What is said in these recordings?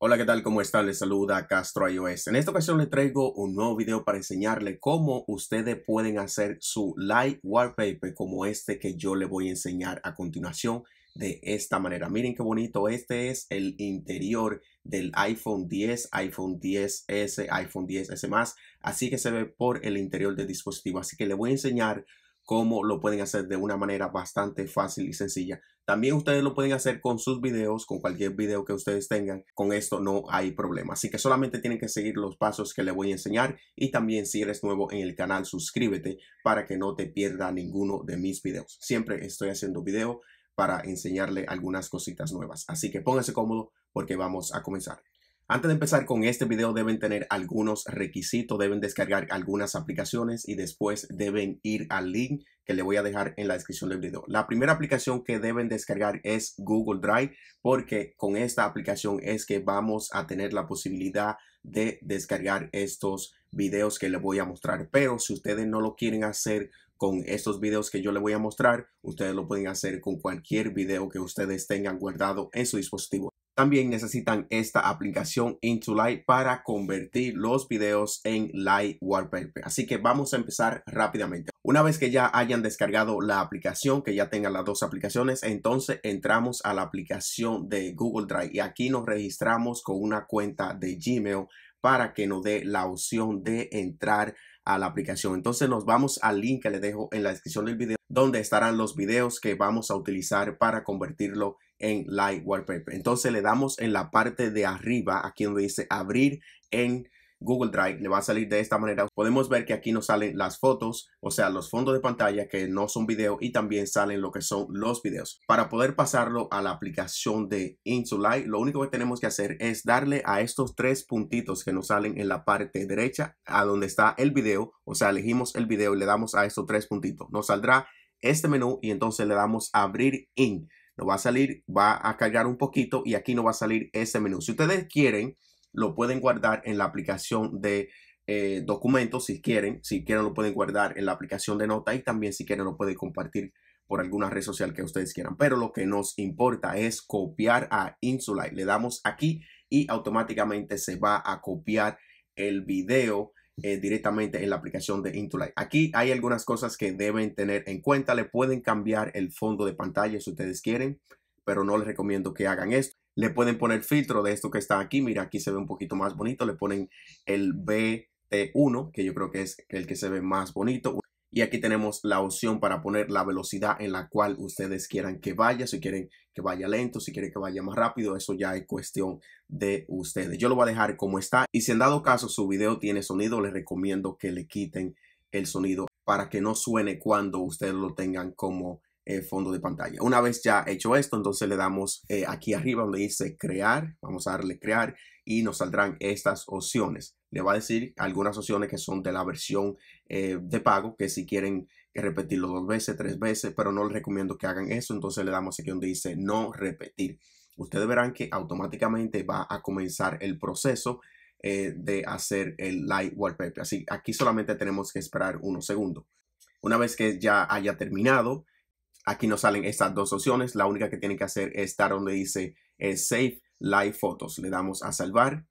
Hola, ¿qué tal? ¿Cómo están? Les saluda Castro iOS. En esta ocasión les traigo un nuevo video para enseñarles cómo ustedes pueden hacer su light wallpaper como este que yo les voy a enseñar a continuación de esta manera. Miren qué bonito. Este es el interior del iPhone 10, iPhone 10S, iPhone 10S más. Así que se ve por el interior del dispositivo. Así que les voy a enseñar cómo lo pueden hacer de una manera bastante fácil y sencilla. También ustedes lo pueden hacer con sus videos, con cualquier video que ustedes tengan. Con esto no hay problema. Así que solamente tienen que seguir los pasos que les voy a enseñar. Y también si eres nuevo en el canal, suscríbete para que no te pierda ninguno de mis videos. Siempre estoy haciendo video para enseñarle algunas cositas nuevas. Así que póngase cómodo porque vamos a comenzar. Antes de empezar con este video deben tener algunos requisitos, deben descargar algunas aplicaciones y después deben ir al link que le voy a dejar en la descripción del video. La primera aplicación que deben descargar es Google Drive porque con esta aplicación es que vamos a tener la posibilidad de descargar estos videos que les voy a mostrar. Pero si ustedes no lo quieren hacer con estos videos que yo les voy a mostrar, ustedes lo pueden hacer con cualquier video que ustedes tengan guardado en su dispositivo. También necesitan esta aplicación Into Light para convertir los videos en Light Wallpaper. Así que vamos a empezar rápidamente. Una vez que ya hayan descargado la aplicación, que ya tengan las dos aplicaciones, entonces entramos a la aplicación de Google Drive y aquí nos registramos con una cuenta de Gmail para que nos dé la opción de entrar a la aplicación. Entonces nos vamos al link que le dejo en la descripción del video, donde estarán los videos que vamos a utilizar para convertirlo en Light Wallpaper. Entonces le damos en la parte de arriba, aquí donde dice abrir en Google Drive, le va a salir de esta manera. Podemos ver que aquí nos salen las fotos, o sea, los fondos de pantalla que no son video y también salen lo que son los videos. Para poder pasarlo a la aplicación de Insulite, lo único que tenemos que hacer es darle a estos tres puntitos que nos salen en la parte derecha, a donde está el video, o sea, elegimos el video y le damos a estos tres puntitos. Nos saldrá este menú y entonces le damos abrir in. No va a salir, va a cargar un poquito y aquí no va a salir ese menú. Si ustedes quieren, lo pueden guardar en la aplicación de eh, documentos, si quieren, si quieren lo pueden guardar en la aplicación de nota y también si quieren lo pueden compartir por alguna red social que ustedes quieran. Pero lo que nos importa es copiar a Insulite. Le damos aquí y automáticamente se va a copiar el video eh, directamente en la aplicación de Intulite. Aquí hay algunas cosas que deben tener en cuenta. Le pueden cambiar el fondo de pantalla si ustedes quieren, pero no les recomiendo que hagan esto. Le pueden poner filtro de esto que está aquí. Mira, aquí se ve un poquito más bonito. Le ponen el bt 1 que yo creo que es el que se ve más bonito. Y aquí tenemos la opción para poner la velocidad en la cual ustedes quieran que vaya. Si quieren que vaya lento, si quieren que vaya más rápido, eso ya es cuestión de ustedes. Yo lo voy a dejar como está. Y si en dado caso su video tiene sonido, les recomiendo que le quiten el sonido para que no suene cuando ustedes lo tengan como eh, fondo de pantalla. Una vez ya hecho esto, entonces le damos eh, aquí arriba donde dice crear. Vamos a darle crear y nos saldrán estas opciones le va a decir algunas opciones que son de la versión eh, de pago, que si quieren eh, repetirlo dos veces, tres veces, pero no les recomiendo que hagan eso. Entonces le damos aquí donde dice no repetir. Ustedes verán que automáticamente va a comenzar el proceso eh, de hacer el live wallpaper. Así aquí solamente tenemos que esperar unos segundos. Una vez que ya haya terminado, aquí nos salen estas dos opciones. La única que tienen que hacer es estar donde dice Save Live Photos. Le damos a salvar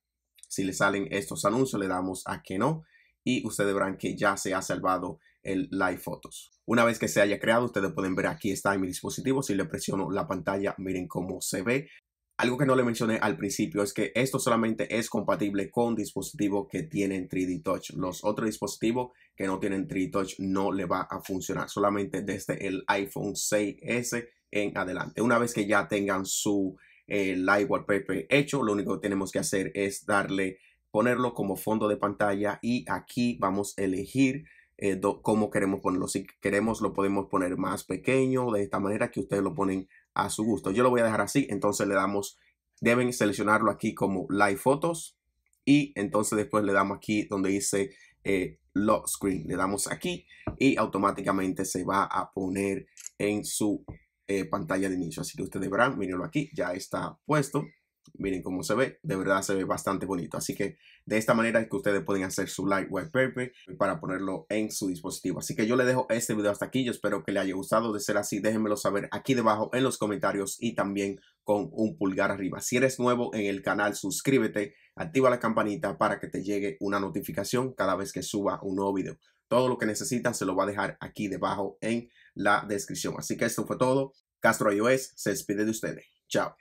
si le salen estos anuncios, le damos a que no y ustedes verán que ya se ha salvado el Live Photos. Una vez que se haya creado, ustedes pueden ver aquí está en mi dispositivo. Si le presiono la pantalla, miren cómo se ve. Algo que no le mencioné al principio es que esto solamente es compatible con dispositivos que tienen 3D Touch. Los otros dispositivos que no tienen 3D Touch no le va a funcionar, solamente desde el iPhone 6S en adelante. Una vez que ya tengan su el live wallpaper hecho. Lo único que tenemos que hacer es darle, ponerlo como fondo de pantalla y aquí vamos a elegir eh, cómo queremos ponerlo. Si queremos lo podemos poner más pequeño de esta manera que ustedes lo ponen a su gusto. Yo lo voy a dejar así, entonces le damos, deben seleccionarlo aquí como live fotos y entonces después le damos aquí donde dice eh, lock screen. Le damos aquí y automáticamente se va a poner en su eh, pantalla de inicio. Así que ustedes verán, mírenlo aquí, ya está puesto. Miren cómo se ve, de verdad se ve bastante bonito. Así que de esta manera es que ustedes pueden hacer su light wallpaper para ponerlo en su dispositivo. Así que yo le dejo este video hasta aquí. Yo espero que le haya gustado. De ser así, déjenmelo saber aquí debajo en los comentarios y también con un pulgar arriba. Si eres nuevo en el canal, suscríbete, activa la campanita para que te llegue una notificación cada vez que suba un nuevo video. Todo lo que necesitan se lo va a dejar aquí debajo en la descripción. Así que esto fue todo. Castro iOS se despide de ustedes. Chao.